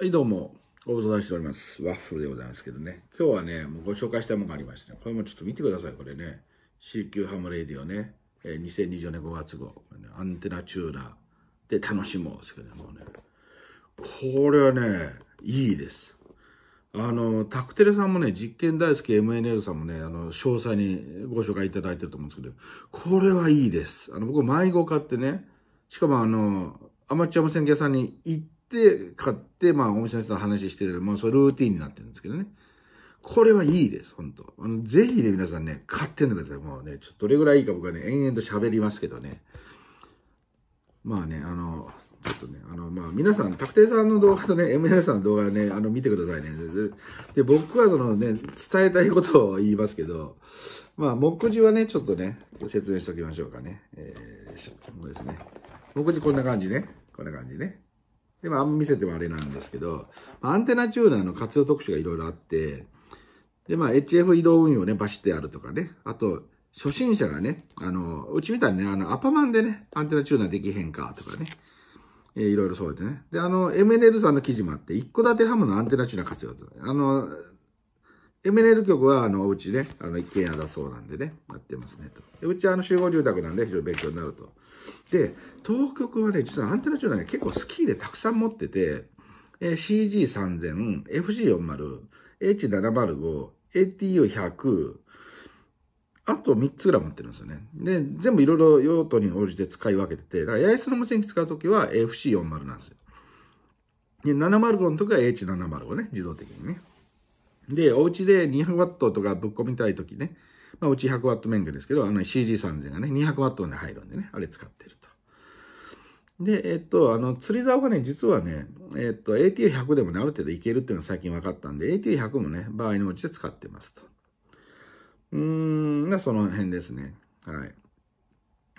はいどうも、ご無沙汰しております。ワッフルでございますけどね。今日はね、もうご紹介したいものがありまして、ね、これもちょっと見てください、これね。CQ ハムレディオね、えー、2024年5月号、アンテナチューラーで楽しもうですけどもね。これはね、いいです。あの、タクテレさんもね、実験大好き MNL さんもね、あの、詳細にご紹介いただいてると思うんですけど、これはいいです。あの、僕、迷子買ってね、しかもあの、アマチュア無線機さんに行って、、買って、まあ、お店の人と話してる、まあ、それルーティンになってるんですけどね。これはいいです、本当あの、ぜひね、皆さんね、買ってんのください。もうね、ちょっとどれぐらいいいか僕はね、延々と喋りますけどね。まあね、あの、ちょっとね、あの、まあ、皆さん、卓定さんの動画とね、MN さんの動画ね、あの、見てくださいね。で、僕はそのね、伝えたいことを言いますけど、まあ、目次はね、ちょっとね、説明しておきましょうかね。えー、そうですね。目次こんな感じね。こんな感じね。でもあんま見せてもあれなんですけど、アンテナチューナーの活用特集がいろいろあって、で、まあ HF 移動運用ね、バシってあるとかね、あと、初心者がね、あの、うちみたいにね、あの、アパマンでね、アンテナチューナーできへんか、とかね、えー、いろいろそうやってね。で、あの、MNL さんの記事もあって、一戸建てハムのアンテナチューナー活用とか、あの、エメネル局は、あの、うちね、あの、一軒家だそうなんでね、やってますね、と。で、うちはあの、集合住宅なんで、非常に勉強になると。で、当局はね、実はアンテナ中なんか結構スキーでたくさん持ってて、え CG3000、FC40、H705、ATU100、あと3つぐらい持ってるんですよね。で、全部いろいろ用途に応じて使い分けてて、だから八重洲の無線機使うときは FC40 なんですよ。で、705の時は H705 ね、自動的にね。で、お家で 200W とかぶっ込みたいときね、まあ、うち 100W 免許ですけど、あの CG3000 がね、200W に入るんでね、あれ使ってると。で、えっと、あの、釣り竿がね、実はね、えっと、ATA100 でもね、ある程度いけるっていうのが最近分かったんで、ATA100 もね、場合のうちで使ってますと。うーん、がその辺ですね。は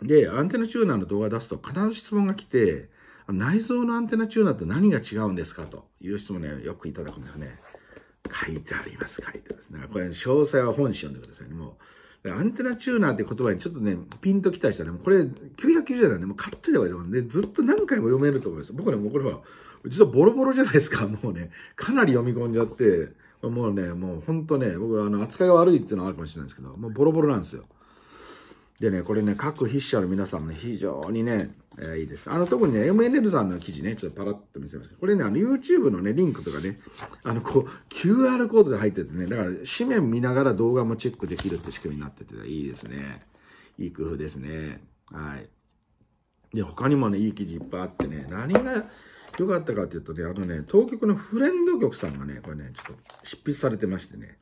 い。で、アンテナチューナーの動画出すと必ず質問が来て、内蔵のアンテナチューナーと何が違うんですかという質問ね、よくいただくんですね。書いてあります、書いてます。だからこれ、詳細は本誌読んでくださいね、もう。アンテナチューナーって言葉にちょっとね、ピンときた人はね、もうこれ990円なんで、もう買っといた方がいいと思うんで、ずっと何回も読めると思います。僕ね、もうこれは、実はボロボロじゃないですか、もうね、かなり読み込んじゃって、もうね、もう本当ね、僕あの、扱いが悪いっていうのはあるかもしれないんですけど、もうボロボロなんですよ。でね、これね、各筆者の皆さんもね、非常にね、えー、いいです。あの、特にね、MNL さんの記事ね、ちょっとパラッと見せます。これね、あの、YouTube のね、リンクとかね、あの、こう、QR コードで入っててね、だから、紙面見ながら動画もチェックできるって仕組みになってて、いいですね。いい工夫ですね。はい。で、他にもね、いい記事いっぱいあってね、何が良かったかっていうとね、あのね、当局のフレンド局さんがね、これね、ちょっと執筆されてましてね、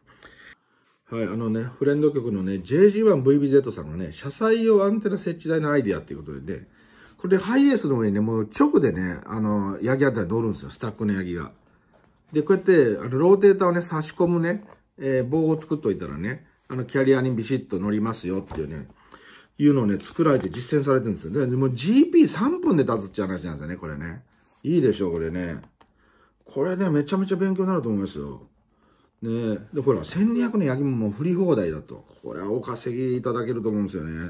はい、あのね、フレンド局のね、JG1VBZ さんがね、車載用アンテナ設置台のアイディアっていうことでね、これでハイエースの上にね、もう直でね、あの、ヤギあたり乗るんですよ、スタックのヤギが。で、こうやって、あの、ローテーターをね、差し込むね、えー、棒を作っといたらね、あの、キャリアにビシッと乗りますよっていうね、いうのをね、作られて実践されてるんですよ。で、もう GP3 分で立つって話なんですよね、これね。いいでしょう、これね。これね、めちゃめちゃ勉強になると思いますよ。ねで、ほら、1200の焼き物も振り放題だと。これはお稼ぎいただけると思うんですよね。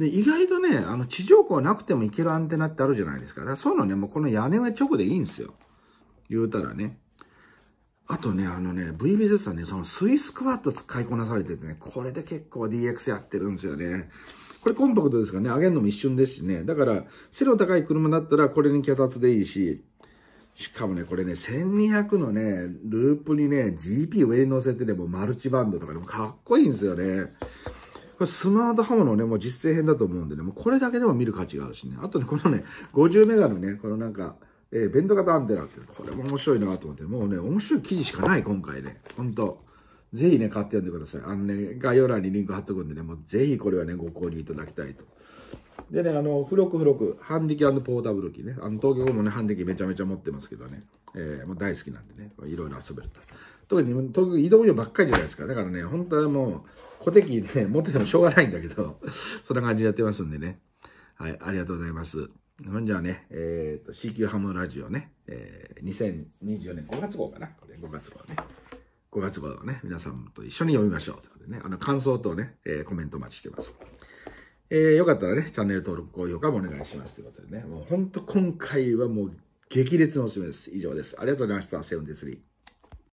で、意外とね、あの、地上港なくてもいけるアンテナってあるじゃないですか。だからそういうのね、もうこの屋根は直でいいんですよ。言うたらね。あとね、あのね、VBZ はね、そのスイスクワット使いこなされててね、これで結構 DX やってるんですよね。これコンパクトですからね、上げるのも一瞬ですしね。だから、背の高い車だったらこれに脚立でいいし、しかもね、これね、1200のね、ループにね、GP 上に乗せてね、もうマルチバンドとかでもかっこいいんですよね。これスマートハムのね、もう実践編だと思うんでね、もうこれだけでも見る価値があるしね。あとね、このね、50メガのね、このなんか、えー、ベンド型アンテナってこれも面白いなと思って、もうね、面白い記事しかない、今回ね。ほんと。ぜひね、買って読んでください。あのね、概要欄にリンク貼っとくんでね、もうぜひこれはね、ご購入いただきたいと。でね、あの、付録付録、ハンディキポータブル機ね。あの、東京もね、ハンディキめちゃめちゃ持ってますけどね。えー、もう大好きなんでね、いろいろ遊べると。特に東京移動用ばっかりじゃないですか。だからね、本当はもう、小手機ね、持っててもしょうがないんだけど、そんな感じでやってますんでね。はい、ありがとうございます。ほんじゃあね、えー、と、CQ ハムラジオね、えー、2024年5月号かな。これ5月号ね。5月号をね、皆さんと一緒に読みましょう。ということでね、あの、感想とね、えー、コメントお待ちしてます。えー、よかったらね、チャンネル登録、高評価もお願いします。ということでね、もう本当今回はもう激烈のおすすめです。以上です。ありがとうございました。セブンティスリー。